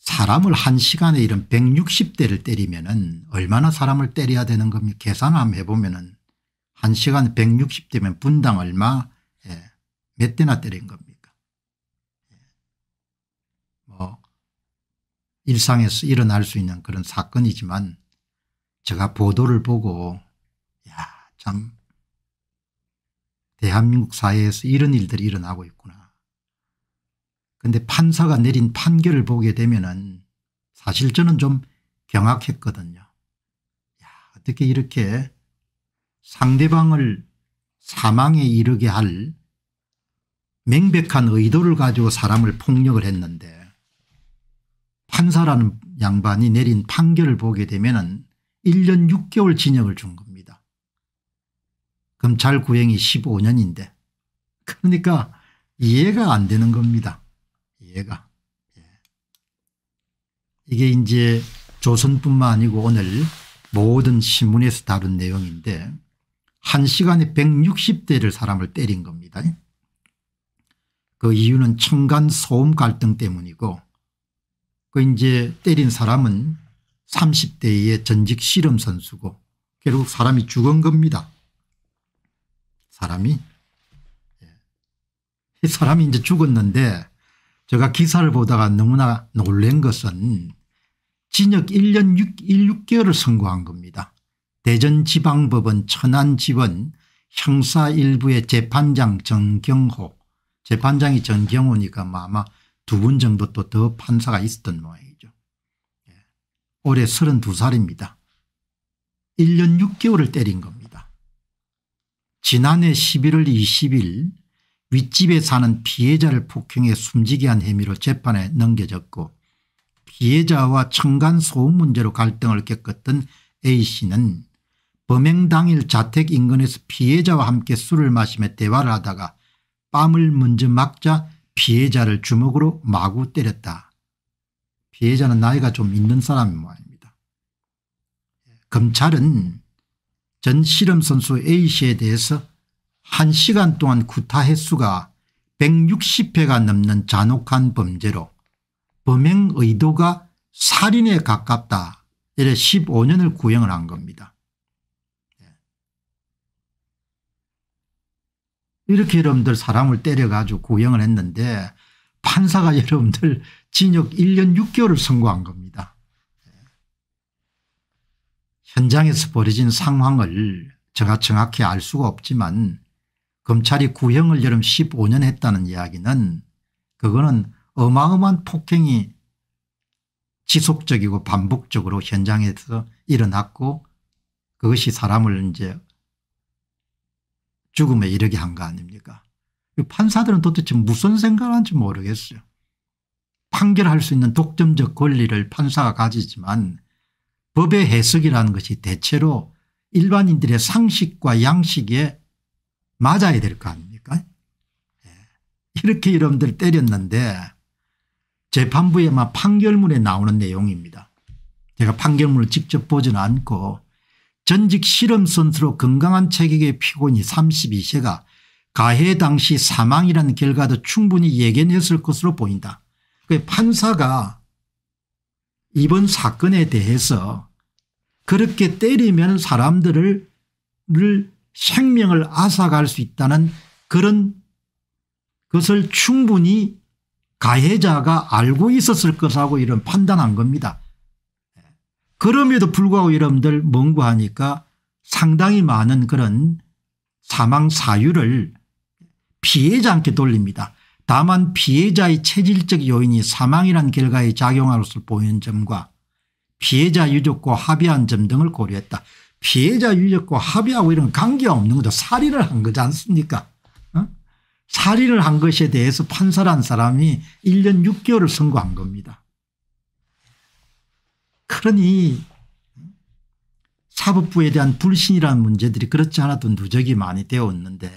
사람을 한 시간에 이런 160대를 때리면 은 얼마나 사람을 때려야 되는 겁니까 계산을 한번 해보면 은한 시간 에 160대면 분당 얼마 예. 몇 대나 때린 겁니까 예. 뭐 일상에서 일어날 수 있는 그런 사건이지만 제가 보도를 보고 야참 대한민국 사회에서 이런 일들이 일어나고 있구나 근데 판사가 내린 판결을 보게 되면은 사실 저는 좀 경악했거든요. 야, 어떻게 이렇게 상대방을 사망에 이르게 할 명백한 의도를 가지고 사람을 폭력을 했는데 판사라는 양반이 내린 판결을 보게 되면 은 1년 6개월 징역을 준 겁니다. 검찰 구형이 15년인데 그러니까 이해가 안 되는 겁니다. 얘가. 예. 이게 이제 조선뿐만 아니고 오늘 모든 신문에서 다룬 내용인데 한 시간에 160대를 사람을 때린 겁니다. 그 이유는 청간 소음 갈등 때문이고 그 이제 때린 사람은 30대의 전직 실험 선수고 결국 사람이 죽은 겁니다. 사람이. 예. 사람이 이제 죽었는데 제가 기사를 보다가 너무나 놀란 것은 징역 1년 6, 6개월을 선고한 겁니다. 대전지방법원 천안지원 형사 일부의 재판장 정경호 재판장이 정경호니까 뭐 아마 두 분 정도 또 더 판사가 있었던 모양이죠. 예. 올해 32살입니다. 1년 6개월을 때린 겁니다. 지난해 11월 20일 윗집에 사는 피해자를 폭행해 숨지게 한 혐의로 재판에 넘겨졌고 피해자와 청간 소음 문제로 갈등을 겪었던 A씨는 범행 당일 자택 인근에서 피해자와 함께 술을 마시며 대화를 하다가 뺨을 먼저 막자 피해자를 주먹으로 마구 때렸다. 피해자는 나이가 좀 있는 사람인 모양입니다. 검찰은 전 실험선수 A씨에 대해서 1시간 동안 구타 횟수가 160회가 넘는 잔혹한 범죄로 범행 의도가 살인에 가깝다 이래 15년을 구형을 한 겁니다. 예. 이렇게 여러분들 사람을 때려가지고 구형을 했는데 판사가 여러분들 징역 1년 6개월을 선고한 겁니다. 예. 현장에서 벌어진 상황을 제가 정확히 알 수가 없지만 검찰이 구형을 여름 15년 했다는 이야기는 그거는 어마어마한 폭행이 지속적이고 반복적으로 현장에서 일어났고 그것이 사람을 이제 죽음에 이르게 한 거 아닙니까 판사들은 도대체 무슨 생각을 하는지 모르겠어요. 판결할 수 있는 독점적 권리를 판사가 가지지만 법의 해석이라는 것이 대체로 일반인들의 상식과 양식에 맞아야 될 거 아닙니까 예. 이렇게 여러분들 때렸는데 재판부의 막 판결문에 나오는 내용입니다. 제가 판결문을 직접 보지는 않고 전직 실험선수로 건강한 체격의 피고이 32세가 가해 당시 사망이라는 결과도 충분히 예견했을 것으로 보인다. 판사가 이번 사건에 대해서 그렇게 때리면 사람들을 생명을 앗아갈 수 있다는 그런 것을 충분히 가해자가 알고 있었을 것하고 이런 판단한 겁니다. 그럼에도 불구하고 여러분들 멍구하니까 상당히 많은 그런 사망 사유를 피해지 않게 돌립니다. 다만 피해자의 체질적 요인이 사망이란 결과에 작용하로서 보이는 점과 피해자 유족과 합의한 점 등을 고려했다. 피해자 유족과 합의하고 이런 관계가 없는 거죠. 살인을 한 거지 않습니까? 어? 살인을 한 것에 대해서 판사란 사람이 1년 6개월을 선고한 겁니다. 그러니 사법부에 대한 불신이라는 문제들이 그렇지 않아도 누적이 많이 되었는데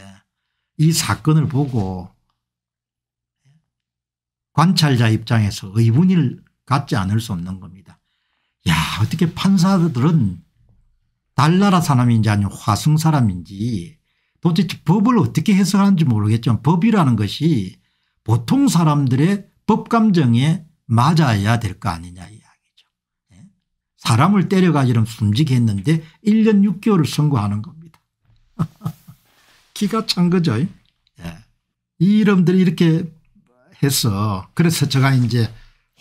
이 사건을 보고 관찰자 입장에서 의문을 갖지 않을 수 없는 겁니다. 야 어떻게 판사들은 달나라 사람인지 아니면 화승 사람인지 도대체 법을 어떻게 해석하는지 모르겠지만 법이라는 것이 보통 사람들의 법감정에 맞아야 될 거 아니냐 이야기죠. 예? 사람을 때려가지럼 숨지겠는데 1년 6개월을 선고하는 겁니다. 기가 찬 거죠. 예. 이 이름들이 이렇게 해서 그래서 제가 이제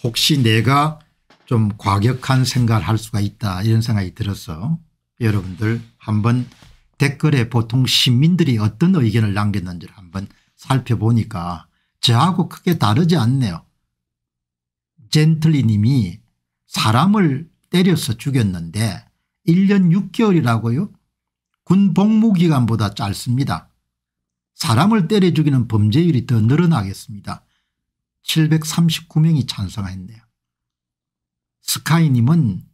혹시 내가 좀 과격한 생각을 할 수가 있다 이런 생각이 들어서 여러분들 한번 댓글에 보통 시민들이 어떤 의견을 남겼는지를 한번 살펴보니까 저하고 크게 다르지 않네요. 젠틀리 님이 사람을 때려서 죽였는데 1년 6개월이라고요? 군 복무기간보다 짧습니다. 사람을 때려 죽이는 범죄율이 더 늘어나겠습니다. 739명이 찬성했네요. 스카이님은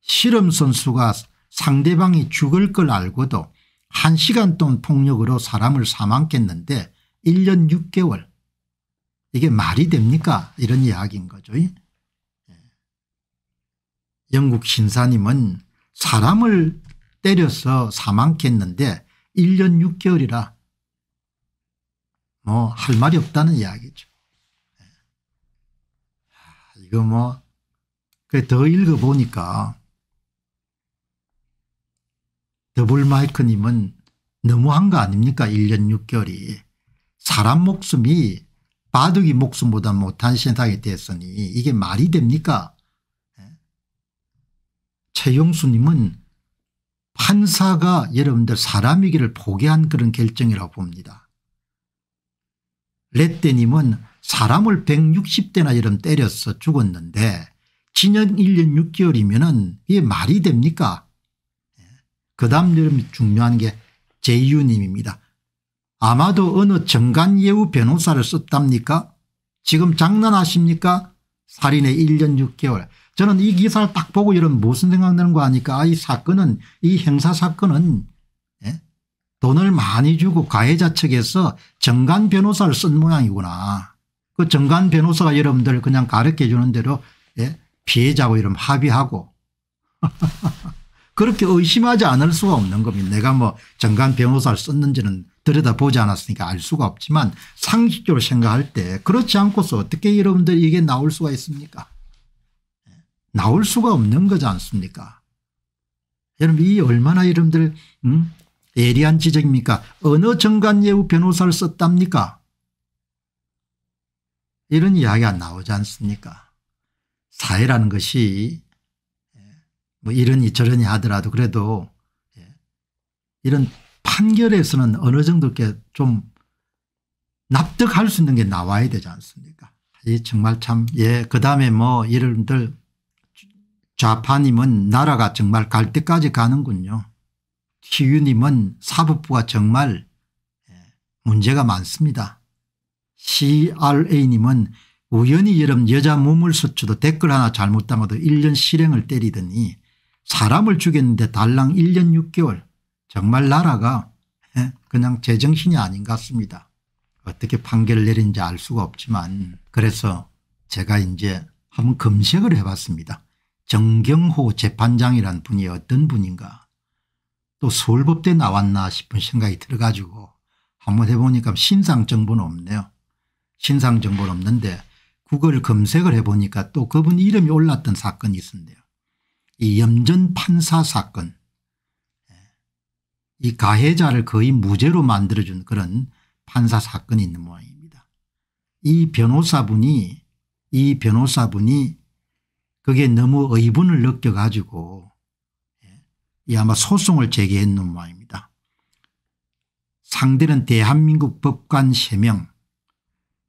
실험선수가 상대방이 죽을 걸 알고도 1시간 동안 폭력으로 사람을 사망했는데 1년 6개월 이게 말이 됩니까 이런 이야기인 거죠. 예. 영국 신사님은 사람을 때려서 사망했는데 1년 6개월이라 뭐 할 말이 없다는 이야기죠. 예. 아, 이거 뭐더 읽어보니까 더블 마이크님은 너무한 거 아닙니까 1년 6개월이. 사람 목숨이 바둑이 목숨보다 못한 세상이 됐으니 이게 말이 됩니까 예. 최용수님은 판사가 여러분들 사람이기를 포기한 그런 결정이라고 봅니다. 레떼님은 사람을 160대나 여름 때려서 죽었는데 진역 1년 6개월이면 이게 말이 됩니까 그 다음 여름이 중요한 게 제이유님입니다. 아마도 어느 정관예우 변호사를 썼답니까? 지금 장난하십니까? 살인의 1년 6개월. 저는 이 기사를 딱 보고 이런 무슨 생각나는 거 아니까 아, 이 사건은 이 행사 사건은 예? 돈을 많이 주고 가해자 측에서 정관 변호사를 쓴 모양이구나. 그 정관 변호사가 여러분들 그냥 가르쳐 주는 대로 예? 피해자고 이런 합의하고 그렇게 의심하지 않을 수가 없는 겁니다. 내가 뭐 정관 변호사를 썼는지는 들여다보지 않았으니까 알 수가 없지만 상식적으로 생각할 때 그렇지 않고서 어떻게 여러분들 이게 나올 수가 있습니까 나올 수가 없는 거지 않습니까 여러분 이 얼마나 여러분들 음? 예리한 지적입니까 어느 정관예우 변호사를 썼답니까 이런 이야기가 나오지 않습니까 사회라는 것이 뭐 이러니 저러니 하더라도 그래도 예. 이런 판결에서는 어느 정도 좀 납득할 수 있는 게 나와야 되지 않습니까 이 정말 참예 그다음에 뭐여러들 좌파님은 나라가 정말 갈 때까지 가는군요. 키유님은 사법부가 정말 예, 문제가 많습니다. CRA님은 우연히 여름 여자 무물수추도 댓글 하나 잘못 담아도 1년 실행을 때리더니 사람을 죽였는데 달랑 1년 6개월 정말 나라가 예, 그냥 제정신이 아닌 것 같습니다. 어떻게 판결을 내린지 알 수가 없지만 그래서 제가 이제 한번 검색을 해봤습니다. 정경호 재판장이란 분이 어떤 분인가 또 서울법대 나왔나 싶은 생각이 들어가지고 한번 해보니까 신상정보는 없네요. 신상정보는 없는데 구글 검색을 해보니까 또 그분 이름이 올랐던 사건이 있었네요. 이 염전 판사 사건 이 가해자를 거의 무죄로 만들어준 그런 판사 사건이 있는 모양입니다. 이 변호사분이 이 변호사분이 그게 너무 의분을 느껴가지고 예, 이 아마 소송을 제기했는 모양입니다. 상대는 대한민국 법관 3명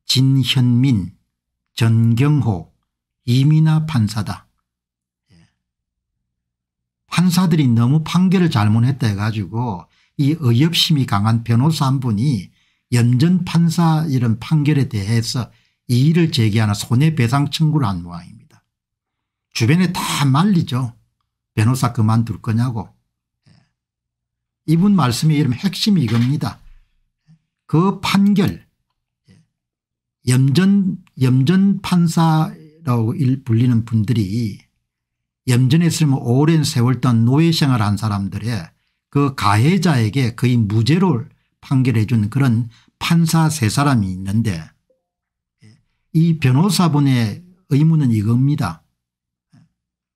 진현민, 전경호, 이민아 판사다. 판사들이 너무 판결을 잘못했다 해가지고 이 의협심이 강한 변호사 한 분이 염전 판사 이런 판결에 대해서 이의를 제기하는 손해배상 청구를 한 모양입니다. 주변에 다 말리죠. 변호사 그만둘 거냐고. 예. 이분 말씀이 이름 핵심이 이겁니다. 그 판결 예. 염전 염전 판사라고 불리는 분들이 염전했으면 오랜 세월 동안 노예생활 한 사람들의 그 가해자에게 거의 무죄를 판결해 준 그런 판사 세 사람이 있는데 이 변호사분의 의무는 이겁니다.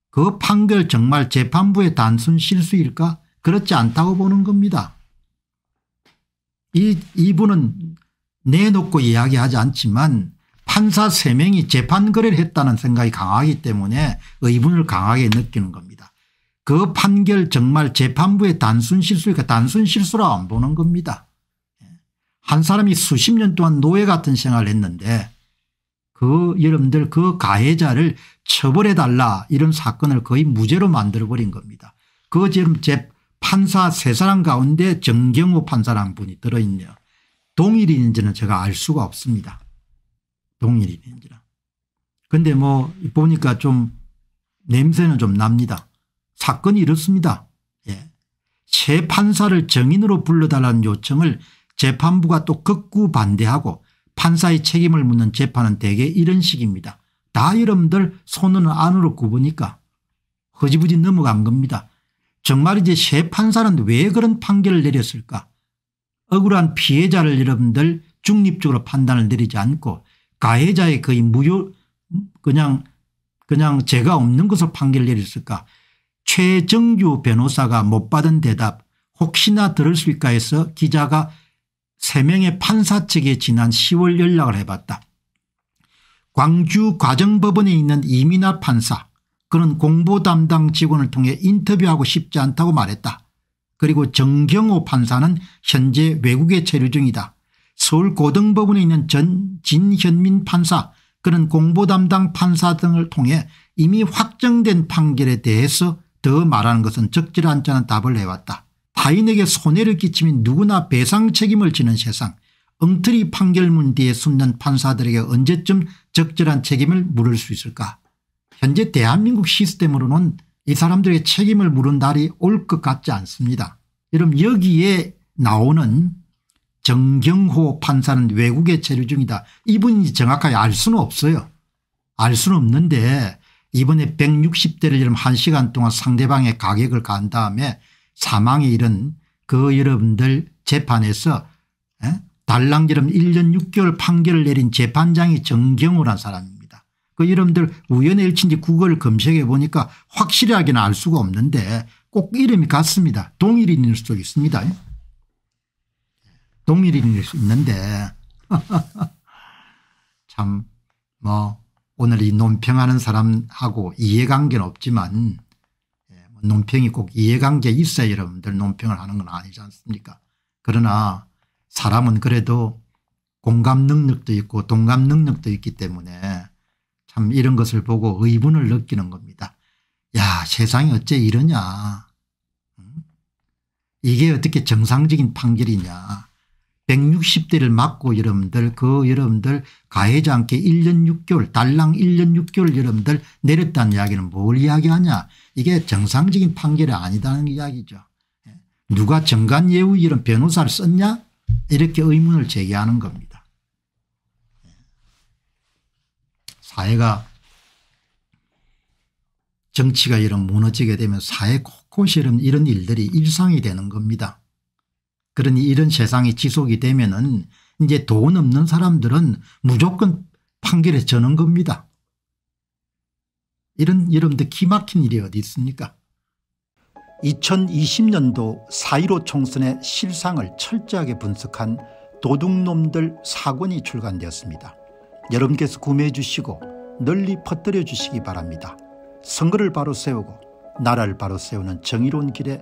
그 판결 정말 재판부의 단순 실수일까 그렇지 않다고 보는 겁니다. 이, 이분은 내놓고 이야기하지 않지만 판사 3명이 재판 거래를 했다는 생각이 강하기 때문에 의문을 강하게 느끼는 겁니다. 그 판결 정말 재판부의 단순 실수니까 단순 실수라 안 보는 겁니다. 예. 한 사람이 수십 년 동안 노예 같은 생활을 했는데 그 여러분들 그 가해자를 처벌해 달라 이런 사건을 거의 무죄로 만들어버린 겁니다. 그 지금 재 판사 세 사람 가운데 정경호 판사라는 분이 들어있네요. 동일인지는 제가 알 수가 없습니다. 동일이지라 근데 뭐 보니까 좀 냄새는 좀 납니다. 사건이 이렇습니다. 예. 재 판사를 정인으로 불러달라는 요청을 재판부가 또 극구 반대하고 판사의 책임을 묻는 재판은 대개 이런 식입니다. 다 여러분들 손은 안으로 굽으니까 허지부지 넘어간 겁니다. 정말 이제 재 판사는 왜 그런 판결을 내렸을까 억울한 피해자를 여러분들 중립적으로 판단을 내리지 않고 가해자의 거의 무효 그냥 그냥 죄가 없는 것을 판결 내렸을까 최정규 변호사가 못 받은 대답 혹시나 들을 수 있까 해서 기자가 3명의 판사 측에 지난 10월 연락을 해봤다. 광주 과정법원에 있는 이민아 판사 그는 공보 담당 직원을 통해 인터뷰하고 싶지 않다고 말했다. 그리고 정경호 판사는 현재 외국에 체류 중이다. 서울고등법원에 있는 전 진현민 판사 그는 공보 담당 판사 등을 통해 이미 확정된 판결에 대해서 더 말하는 것은 적절한 자는 답을 해왔다. 타인에게 손해를 끼치면 누구나 배상 책임을 지는 세상 엉터리 판결문 뒤에 숨는 판사들에게 언제쯤 적절한 책임을 물을 수 있을까 현재 대한민국 시스템으로는 이 사람들의 책임을 물은 날이 올 것 같지 않습니다. 여러분 여기에 나오는 정경호 판사는 외국에 체류 중이다. 이분이 정확하게 알 수는 없어요. 알 수는 없는데 이번에 160대를 여러분 1시간 동안 상대방의 가격을 간 다음에 사망에 이른 그 여러분들 재판에서 에? 예? 달랑처럼 1년 6개월 판결을 내린 재판장이 정경호란 사람입니다. 그 여러분들 우연의 일치인지 구글 를 검색해 보니까 확실하게는 알 수가 없는데 꼭 이름이 같습니다. 동일인일 수도 있습니다. 동일인일 수 있는데 참 뭐 오늘 이 논평하는 사람하고 이해관계는 없지만 예, 뭐 논평이 꼭 이해관계 있어야 여러분들 논평을 하는 건 아니지 않습니까 그러나 사람은 그래도 공감 능력도 있고 동감 능력도 있기 때문에 참 이런 것을 보고 의분을 느끼는 겁니다 야 세상이 어째 이러냐 이게 어떻게 정상적인 판결이냐 160대를 맞고 여러분들 그 여러분들 가해자 함께 1년 6개월 달랑 1년 6개월 여러분들 내렸다는 이야기는 뭘 이야기하냐 이게 정상적인 판결이 아니다는 이야기죠. 예. 누가 정관예우 이런 변호사를 썼냐 이렇게 의문을 제기하는 겁니다. 예. 사회가 정치가 이런 무너지게 되면 사회 곳곳이 이런, 이런 일들이 일상이 되는 겁니다. 그러니 이런 세상이 지속이 되면은 이제 돈 없는 사람들은 무조건 판결에 저는 겁니다. 이런 여러분들 기막힌 일이 어디 있습니까 2020년도 4.15 총선의 실상을 철저하게 분석한 도둑놈들 사권이 출간되었습니다. 여러분께서 구매해 주시고 널리 퍼뜨려 주시기 바랍니다. 선거를 바로 세우고 나라를 바로 세우는 정의로운 길에